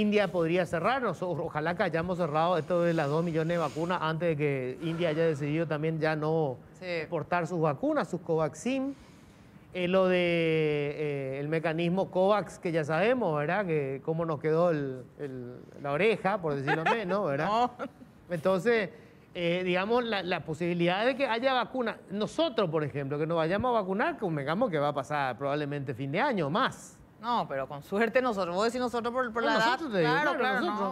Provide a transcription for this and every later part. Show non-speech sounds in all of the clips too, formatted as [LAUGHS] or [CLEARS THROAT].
India podría cerrarnos, ojalá que hayamos cerrado esto de las dos millones de vacunas antes de que India haya decidido también ya no portar exportar sus vacunas, sus Covaxin. Eh, lo de eh, el mecanismo COVAX, que ya sabemos, ¿verdad? Que cómo nos quedó la oreja, por decirlo menos, ¿verdad? [LAUGHS] Entonces, eh, digamos, la, posibilidad de que haya vacuna. Nosotros, por ejemplo, que nos vayamos a vacunar, convengamos que va a pasar probablemente fin de año más. No, pero con suerte nosotros, vos decís nosotros por, por la nosotros claro,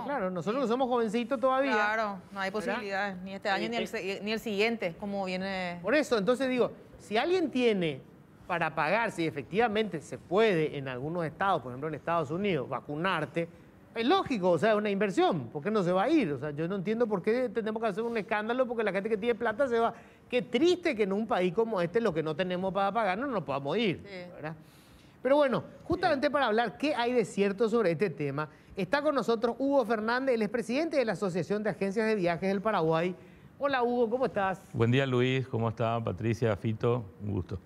claro, nosotros, no. somos jovencitos todavía. Claro, no hay posibilidades, ni este año eh, ni el, eh. ni el siguiente, como viene. Por eso, entonces digo, si alguien tiene para pagar, si efectivamente se puede en algunos estados, por ejemplo en Estados Unidos, vacunarte, es lógico, o sea, es una inversión, ¿por qué no se va a ir? O sea, yo no entiendo por qué tenemos que hacer un escándalo porque la gente que tiene plata se va. Qué triste que en un país como este lo que no tenemos para pagar no nos podamos ir, ¿verdad? Pero bueno, justamente para hablar qué hay de cierto sobre este tema, está con nosotros Hugo Fernández, el expresidente de la Asociación de Agencias de Viajes del Paraguay. Hola Hugo, ¿cómo estás? Buen día Luis, ¿cómo estás, Patricia, Fito, un gusto.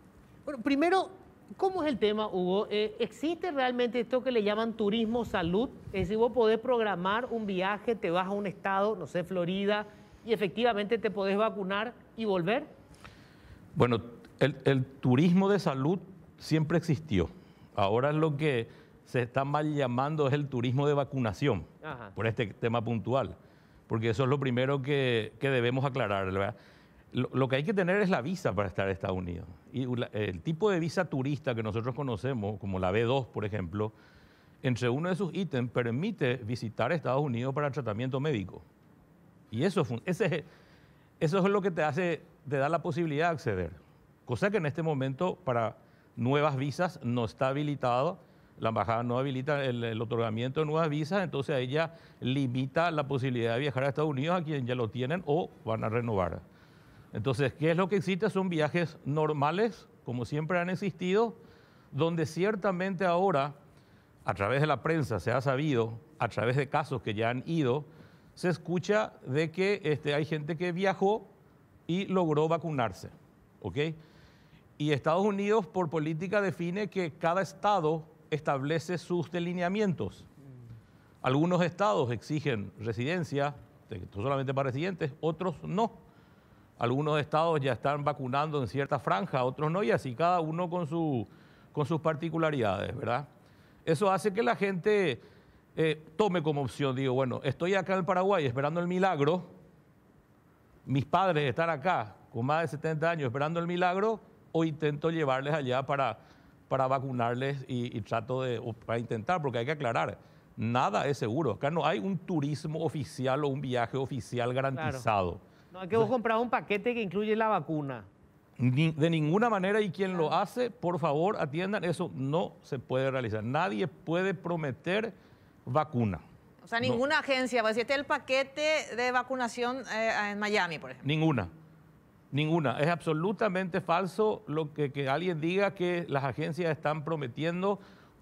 Bueno, primero, ¿cómo es el tema, Hugo? Eh, ¿Existe realmente esto que le llaman turismo salud? Es decir, vos podés programar un viaje, te vas a un estado, no sé, Florida, y efectivamente te podés vacunar y volver. Bueno, el turismo de salud siempre existió. Ahora lo que se está mal llamando es el turismo de vacunación, por este tema puntual, porque eso es lo primero que, que debemos aclarar. ¿verdad? Lo, que hay que tener es la visa para estar en Estados Unidos. Y el tipo de visa turista que nosotros conocemos, como la B2, por ejemplo, entre uno de sus ítems permite visitar Estados Unidos para tratamiento médico. Y eso, ese, eso es lo que te hace, te da la posibilidad de acceder. Cosa que en este momento para nuevas visas, no está habilitado, la embajada no habilita el, otorgamiento de nuevas visas, entonces ella limita la posibilidad de viajar a Estados Unidos a quien ya lo tienen o van a renovar. Entonces, ¿qué es lo que existe? Son viajes normales, como siempre han existido, donde ciertamente ahora, a través de la prensa, se ha sabido, a través de casos que ya han ido, se escucha de que este, hay gente que viajó y logró vacunarse. ¿ok?, y Estados Unidos por política define que cada estado establece sus delineamientos. Algunos estados exigen residencia, solamente para residentes, otros no. Algunos estados ya están vacunando en cierta franja, otros no, y así cada uno con, su, con sus particularidades, ¿verdad? Eso hace que la gente eh, tome como opción, digo, bueno, estoy acá en Paraguay esperando el milagro, mis padres están acá con más de 70 años esperando el milagro, o intento llevarles allá para, para vacunarles y, trato de, o para intentar, porque hay que aclarar, nada es seguro. Acá no hay un turismo oficial o un viaje oficial garantizado. No hay que vos comprar un paquete que incluye la vacuna. de ninguna manera, y quien lo hace, por favor, atiendan, eso no se puede realizar. Nadie puede prometer vacuna. O sea, ninguna agencia va pues, a el paquete de vacunación eh, en Miami, por ejemplo. Ninguna. Ninguna. Es absolutamente falso lo que, alguien diga que las agencias están prometiendo,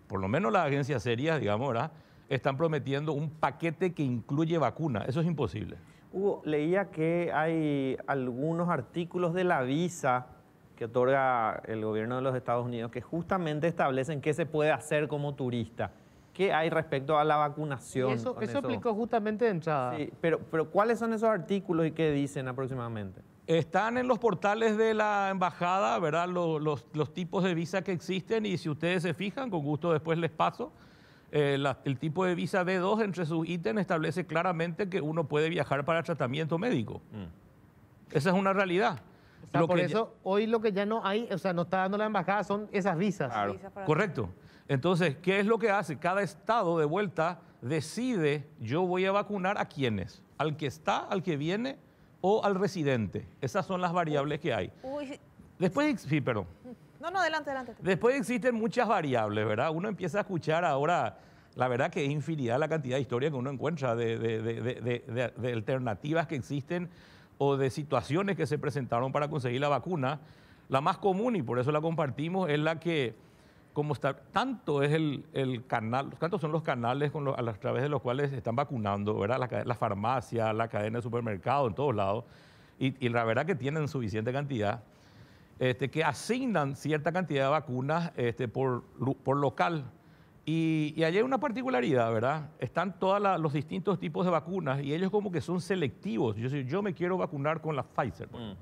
por lo menos las agencias serias, digamos, ¿verdad? están prometiendo un paquete que incluye vacuna. Eso es imposible. Hugo, leía que hay algunos artículos de la visa que otorga el gobierno de los Estados Unidos que justamente establecen qué se puede hacer como turista. ¿Qué hay respecto a la vacunación? eso, explicó justamente de entrada. Sí, pero, pero ¿cuáles son esos artículos y qué dicen aproximadamente? Están en los portales de la embajada, ¿verdad? Los, tipos de visa que existen y si ustedes se fijan, con gusto después les paso. Eh, el tipo de visa B2 entre sus ítems establece claramente que uno puede viajar para tratamiento médico. Mm. Esa es una realidad. por eso hoy lo que ya no hay, o sea, no está dando la embajada son esas visas. Correcto. Entonces, ¿qué es lo que hace? Cada estado de vuelta decide, yo voy a vacunar a quiénes, al que está, al que viene o al residente. Esas son las variables que hay. Después, sí, perdón. No, no, adelante, adelante. Después existen muchas variables, ¿verdad? Uno empieza a escuchar ahora, la verdad que es infinidad la cantidad de historias que uno encuentra de, de, alternativas que existen o de situaciones que se presentaron para conseguir la vacuna. La más común, y por eso la compartimos, es la que como está, tanto es el, el canal, tantos son los canales a, través de los cuales están vacunando, ¿verdad? La, farmacia, la cadena de supermercados, en todos lados, y, la verdad que tienen suficiente cantidad, este, que asignan cierta cantidad de vacunas este, por, por local. Y, y allí hay una particularidad, ¿verdad? Están todos los distintos tipos de vacunas y ellos como que son selectivos. Yo, yo me quiero vacunar con la Pfizer. Pues. Mm.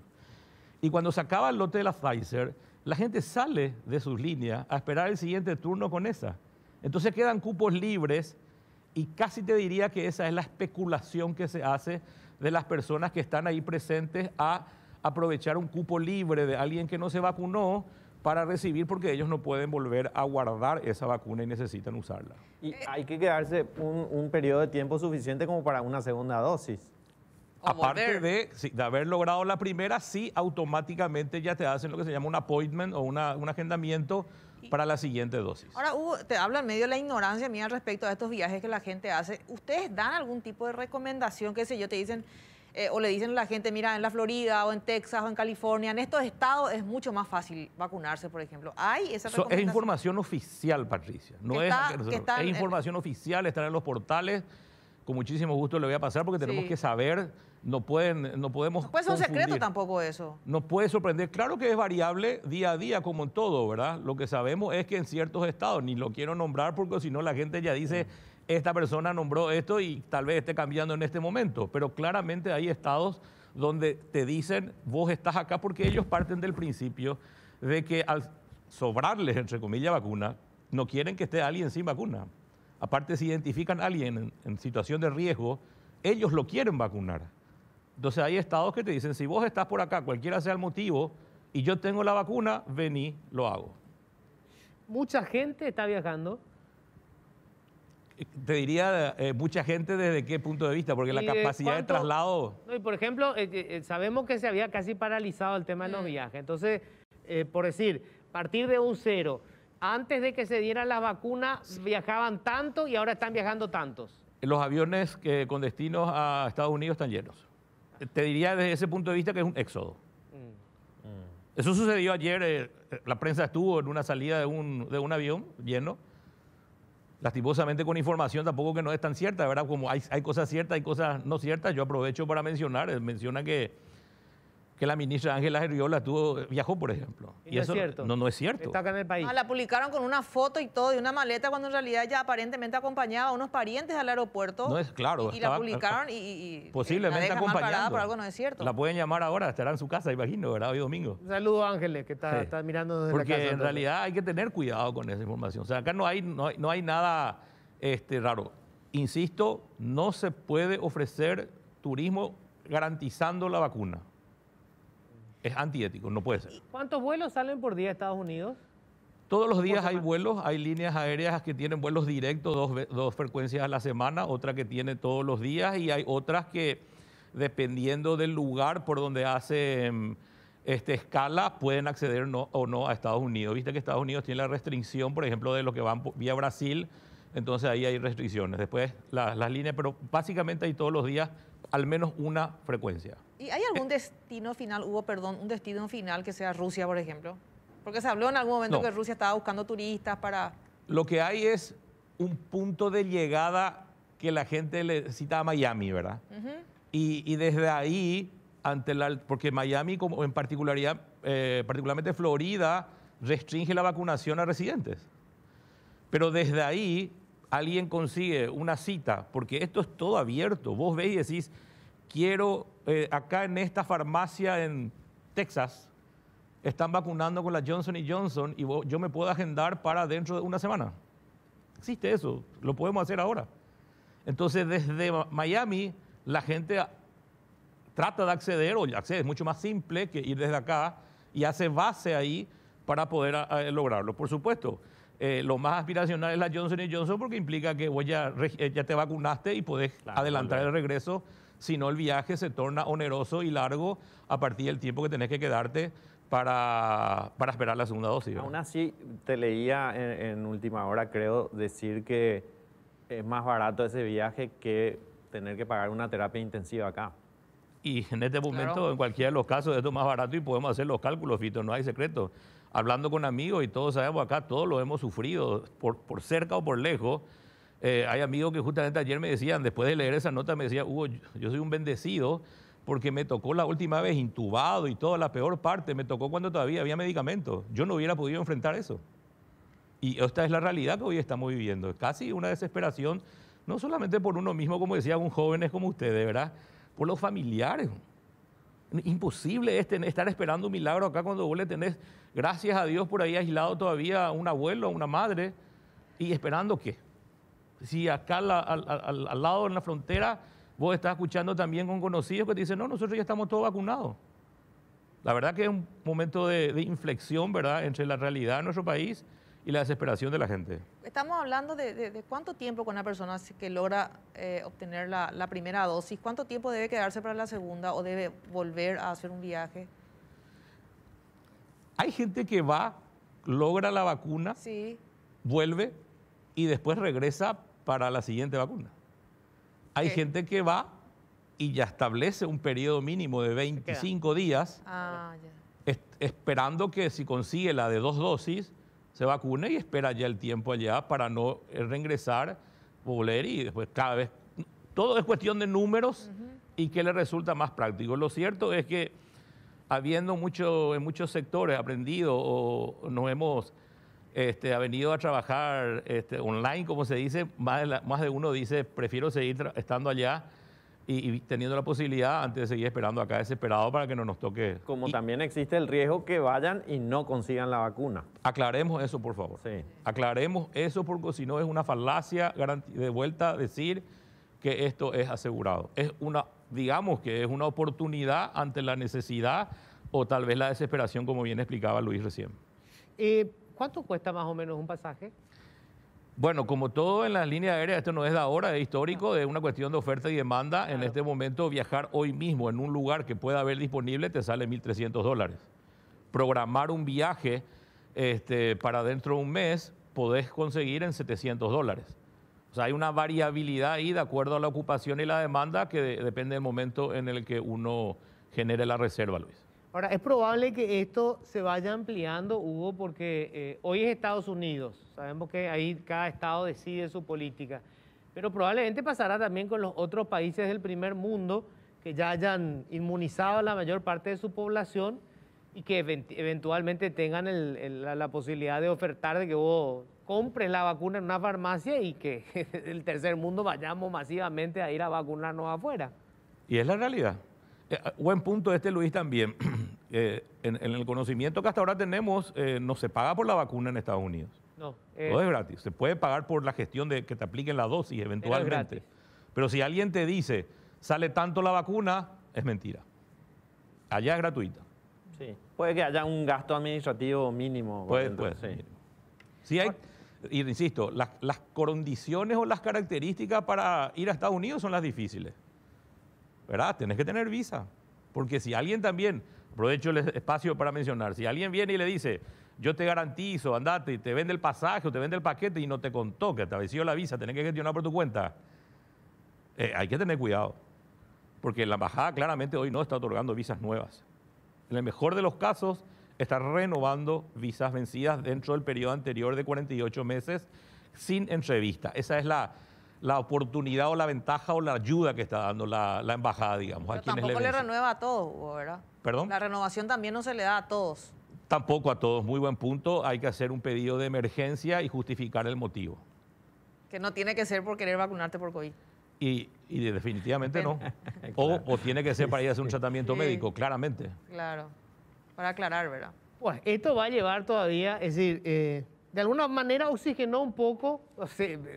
Y cuando se acaba el lote de la Pfizer, la gente sale de sus líneas a esperar el siguiente turno con esa. Entonces quedan cupos libres y casi te diría que esa es la especulación que se hace de las personas que están ahí presentes a aprovechar un cupo libre de alguien que no se vacunó para recibir porque ellos no pueden volver a guardar esa vacuna y necesitan usarla. Y hay que quedarse un, un periodo de tiempo suficiente como para una segunda dosis. Aparte de, haber logrado la primera, sí, automáticamente ya te hacen lo que se llama un appointment o un agendamiento para la siguiente dosis. Ahora, Hugo, te habla en medio de la ignorancia mía respecto a estos viajes que la gente hace. ¿Ustedes dan algún tipo de recomendación? ¿Qué sé yo? Te dicen, eh, o le dicen a la gente, mira, en la Florida o en Texas o en California, en estos estados es mucho más fácil vacunarse, por ejemplo. ¿Hay esa recomendación? Es información oficial, Patricia. No es, es, información oficial, está en los portales. Con muchísimo gusto le voy a pasar porque tenemos que saber no, pueden, no podemos. pues puede un secreto tampoco eso. Nos puede sorprender. Claro que es variable día a día, como en todo, ¿verdad? Lo que sabemos es que en ciertos estados, ni lo quiero nombrar porque si no la gente ya dice, mm. esta persona nombró esto y tal vez esté cambiando en este momento. Pero claramente hay estados donde te dicen, vos estás acá porque ellos parten del principio de que al sobrarles, entre comillas, vacuna, no quieren que esté alguien sin vacuna. Aparte, si identifican a alguien en situación de riesgo, ellos lo quieren vacunar. Entonces hay estados que te dicen, si vos estás por acá, cualquiera sea el motivo, y yo tengo la vacuna, vení, lo hago. ¿Mucha gente está viajando? Te diría eh, mucha gente desde qué punto de vista, porque la capacidad de, traslado... por ejemplo, eh, eh, sabemos que se había casi paralizado el tema de los mm. viajes. Entonces, por decir, partir de un cero, antes de que se diera la vacuna, viajaban tanto y ahora están viajando tantos. Los aviones que, con destinos a Estados Unidos están llenos te diría desde ese punto de vista que es un éxodo. Mm. Eso sucedió ayer, eh, la prensa estuvo en una salida de un, de un avión lleno, lastimosamente con información tampoco que no es tan cierta, ¿verdad? Como hay, hay cosas ciertas, hay cosas no ciertas, yo aprovecho para mencionar, eh, menciona que que la ministra Ángela Herriola tuvo, viajó, por ejemplo. Y, no es cierto. No, no es cierto. Está acá en el país. la publicaron con una foto y todo, de una maleta, cuando en realidad ya aparentemente acompañaba a unos parientes al aeropuerto. No es claro. Y, y la publicaron y, posiblemente acompañada por algo no es cierto. La pueden llamar ahora, estará en su casa, imagino, ¿verdad? Hoy domingo. Un saludo a Ángeles, que está, mirando desde Porque la casa. en realidad hay que tener cuidado con esa información. O sea, acá no hay, no hay, no hay nada este, raro. Insisto, no se puede ofrecer turismo garantizando la vacuna. Es antiético, no puede ser. ¿Cuántos vuelos salen por día a Estados Unidos? Todos los días hay vuelos, hay líneas aéreas que tienen vuelos directos, dos, frecuencias a la semana, otra que tiene todos los días y hay otras que, dependiendo del lugar por donde hace este, escala, pueden acceder o no a Estados Unidos. Viste que Estados Unidos tiene la restricción, por ejemplo, de los que van vía Brasil, entonces ahí hay restricciones. Después las líneas, pero básicamente hay todos los días al menos una frecuencia. ¿Y hay algún destino final, hubo, perdón, un destino final que sea Rusia, por ejemplo? Porque se habló en algún momento que Rusia estaba buscando turistas para... Lo que hay es un punto de llegada que la gente le cita a Miami, ¿verdad? y, desde ahí, ante la, porque Miami, como en particular, eh, particularmente Florida, restringe la vacunación a residentes. Pero desde ahí alguien consigue una cita, porque esto es todo abierto. Vos veis y decís, quiero, eh, acá en esta farmacia en Texas, están vacunando con la Johnson y Johnson y yo me puedo agendar para dentro de una semana. Existe eso, lo podemos hacer ahora. Entonces, desde Miami, la gente trata de acceder, o accede, es mucho más simple que ir desde acá y hace base ahí para poder lograrlo. Por supuesto, eh, lo más aspiracional es la Johnson Johnson porque implica que ya, eh, ya te vacunaste y podés adelantar el regreso si no el viaje se torna oneroso y largo a partir del tiempo que tenés que quedarte para, para esperar la segunda dosis. Aún así, te leía en, última hora, creo, decir que es más barato ese viaje que tener que pagar una terapia intensiva acá. Y en este momento, en cualquiera de los casos, esto es más barato y podemos hacer los cálculos, Fito, no hay secreto. Hablando con amigos y todos sabemos acá, todos lo hemos sufrido, por, por cerca o por lejos, eh, hay amigos que justamente ayer me decían, después de leer esa nota, me decía, Hugo, yo soy un bendecido porque me tocó la última vez intubado y toda la peor parte, me tocó cuando todavía había medicamentos. Yo no hubiera podido enfrentar eso. Y esta es la realidad que hoy estamos viviendo. Casi una desesperación, no solamente por uno mismo, como decían jóvenes como ustedes, ¿verdad? Por los familiares. Imposible estar esperando un milagro acá cuando vos le tenés, gracias a Dios, por ahí aislado todavía a un abuelo, a una madre, y esperando qué si acá al, lado de la frontera vos estás escuchando también con conocidos que te dicen, no, nosotros ya estamos todos vacunados. La verdad que es un momento de, inflexión, ¿verdad?, entre la realidad de nuestro país y la desesperación de la gente. Estamos hablando de, cuánto tiempo con una persona que logra eh, obtener la, primera dosis, cuánto tiempo debe quedarse para la segunda o debe volver a hacer un viaje. Hay gente que va, logra la vacuna, sí. vuelve y después regresa para la siguiente vacuna. Hay gente que va y ya establece un periodo mínimo de 25 días, ah, esperando que si consigue la de dos dosis, se vacune y espera ya el tiempo allá para no reingresar, volver y después cada vez... Todo es cuestión de números y qué le resulta más práctico. Lo cierto es que habiendo mucho, en muchos sectores aprendido o nos hemos este, ha venido a trabajar este, online, como se dice, más de, uno dice, prefiero seguir estando allá y, teniendo la posibilidad antes de seguir esperando acá desesperado para que no nos toque. Como también existe el riesgo que vayan y no consigan la vacuna. Aclaremos eso, por favor. Sí. Aclaremos eso porque si no es una falacia de vuelta decir que esto es asegurado. Es una, digamos que es una oportunidad ante la necesidad o tal vez la desesperación, como bien explicaba Luis recién. Eh, ¿Cuánto cuesta más o menos un pasaje? Bueno, como todo en las líneas aéreas, esto no es de ahora, es histórico, es una cuestión de oferta y demanda. En este momento, viajar hoy mismo en un lugar que pueda haber disponible te sale 1.300 dólares. Programar un viaje este, para dentro de un mes podés conseguir en 700 dólares. O sea, hay una variabilidad ahí de acuerdo a la ocupación y la demanda que depende del momento en el que uno genere la reserva, Luis. Ahora, es probable que esto se vaya ampliando, Hugo, porque eh, hoy es Estados Unidos. Sabemos que ahí cada estado decide su política. Pero probablemente pasará también con los otros países del primer mundo que ya hayan inmunizado a la mayor parte de su población y que eventualmente tengan la, posibilidad de ofertar de que vos compre la vacuna en una farmacia y que [LAUGHS] el tercer mundo vayamos masivamente a ir a vacunarnos afuera. Y es la realidad. Eh, ah, buen punto este, Luis, también. [CLEARS THROAT] Eh, en, el conocimiento que hasta ahora tenemos, eh, no se paga por la vacuna en Estados Unidos. No. no es gratis. Se puede pagar por la gestión de que te apliquen la dosis eventualmente. Pero si alguien te dice, sale tanto la vacuna, es mentira. Allá es gratuita. Sí. Puede que haya un gasto administrativo mínimo. Puede, puede. Sí. hay, y insisto, las condiciones o las características para ir a Estados Unidos son las difíciles. ¿verdad? tienes que tener visa. Porque si alguien también, aprovecho el espacio para mencionar, si alguien viene y le dice, yo te garantizo, andate, y te vende el pasaje o te vende el paquete y no te contó que te ha la visa, tenés que gestionar por tu cuenta, eh, hay que tener cuidado. Porque la embajada claramente hoy no está otorgando visas nuevas. En el mejor de los casos, está renovando visas vencidas dentro del periodo anterior de 48 meses sin entrevista. Esa es la, la oportunidad o la ventaja o la ayuda que está dando la, embajada, digamos. a tampoco le, le, renueva a todos, ¿verdad? Perdón. La renovación también no se le da a todos. Tampoco a todos, muy buen punto. Hay que hacer un pedido de emergencia y justificar el motivo. Que no tiene que ser por querer vacunarte por COVID. Y, definitivamente no. [LAUGHS] o, tiene que ser para ir a hacer un tratamiento médico, claramente. Claro, para aclarar, ¿verdad? Pues esto va a llevar todavía, es decir, eh, de alguna manera oxigenó un poco,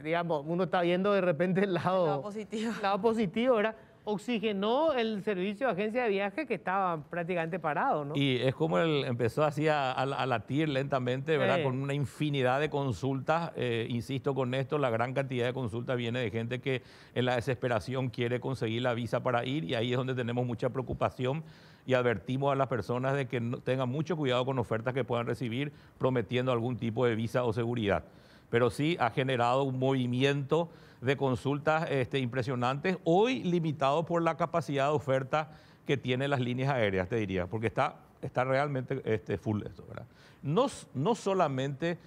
digamos, uno está viendo de repente el lado, positivo, oxigenó el servicio de agencia de viaje que estaba prácticamente parado, Y es como él empezó así a, latir lentamente, ¿verdad? Con una infinidad de consultas. Eh, insisto con esto, la gran cantidad de consultas viene de gente que en la desesperación quiere conseguir la visa para ir y ahí es donde tenemos mucha preocupación y advertimos a las personas de que tengan mucho cuidado con ofertas que puedan recibir prometiendo algún tipo de visa o seguridad. Pero sí ha generado un movimiento de consultas este, impresionantes, hoy limitado por la capacidad de oferta que tienen las líneas aéreas, te diría, porque está, está realmente este, full esto, ¿verdad? No, no solamente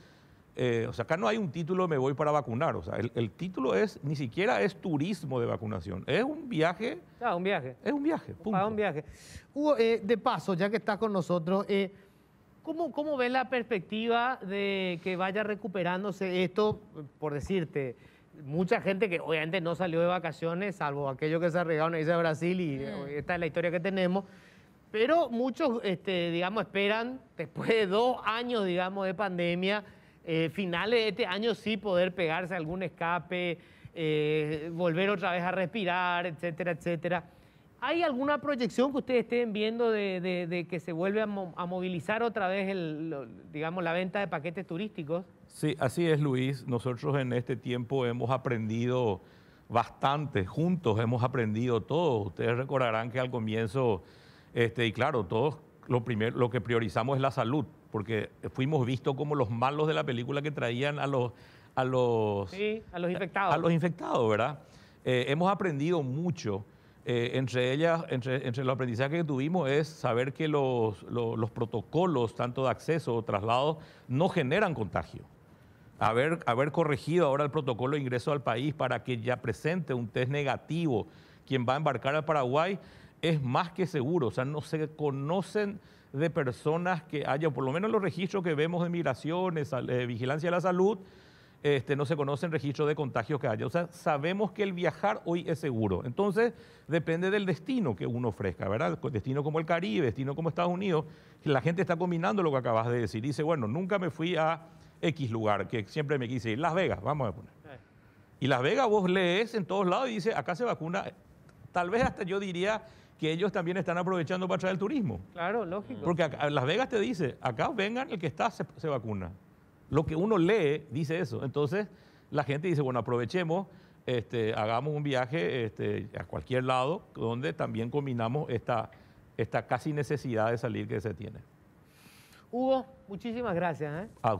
eh, o sea, acá no hay un título me voy para vacunar. O sea, el, título es, ni siquiera es turismo de vacunación. Es un viaje. Ah, un viaje. Es un viaje. Ah, punto. un viaje. Hugo, eh, de paso, ya que estás con nosotros, eh, ¿cómo, ves la perspectiva de que vaya recuperándose esto, por decirte? Mucha gente que obviamente no salió de vacaciones, salvo aquellos que se arriesgaron a irse a Brasil y esta es la historia que tenemos. Pero muchos, este, digamos, esperan después de dos años, digamos, de pandemia, eh, finales de este año sí poder pegarse algún escape, eh, volver otra vez a respirar, etcétera, etcétera. ¿Hay alguna proyección que ustedes estén viendo de, que se vuelve a, movilizar otra vez digamos, la venta de paquetes turísticos? Sí, así es, Luis. Nosotros en este tiempo hemos aprendido bastante, juntos hemos aprendido todo. Ustedes recordarán que al comienzo, este, y claro, todos lo, primer, lo que priorizamos es la salud porque fuimos vistos como los malos de la película que traían a los, a los, a los infectados. A los infectados, ¿verdad? Eh, hemos aprendido mucho. Eh, entre ellas, entre, los aprendizajes que tuvimos es saber que los, protocolos, tanto de acceso o traslado, no generan contagio. Haber, haber corregido ahora el protocolo de ingreso al país para que ya presente un test negativo quien va a embarcar al Paraguay es más que seguro. O sea, no se conocen de personas que haya, por lo menos los registros que vemos de migraciones, eh, vigilancia de la salud, este, no se conocen registros de contagios que haya. O sea, sabemos que el viajar hoy es seguro. Entonces, depende del destino que uno ofrezca, ¿verdad? Destino como el Caribe, destino como Estados Unidos. La gente está combinando lo que acabas de decir. Dice, bueno, nunca me fui a X lugar, que siempre me quise ir. Las Vegas, vamos a poner. Y Las Vegas vos lees en todos lados y dice, acá se vacuna Tal vez hasta yo diría que ellos también están aprovechando para traer el turismo. Claro, lógico. Porque Las Vegas te dice, acá vengan, el que está se, vacuna. Lo que uno lee dice eso. Entonces la gente dice, bueno, aprovechemos, este, hagamos un viaje este, a cualquier lado donde también combinamos esta, esta casi necesidad de salir que se tiene. Hugo, muchísimas gracias. ¿eh?